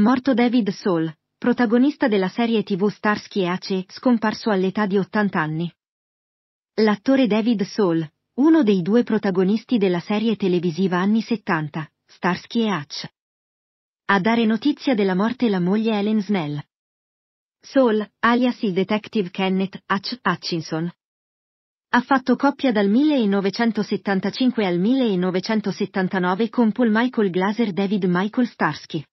Morto David Soul, protagonista della serie tv Starsky e Ace, scomparso all'età di 80 anni. L'attore David Soul, uno dei due protagonisti della serie televisiva anni 70, Starsky e Hatch. A dare notizia della morte la moglie Ellen Snell. Soul, alias il detective Kenneth Hatch Hutchinson. Ha fatto coppia dal 1975 al 1979 con Paul Michael Glaser David Michael Starsky.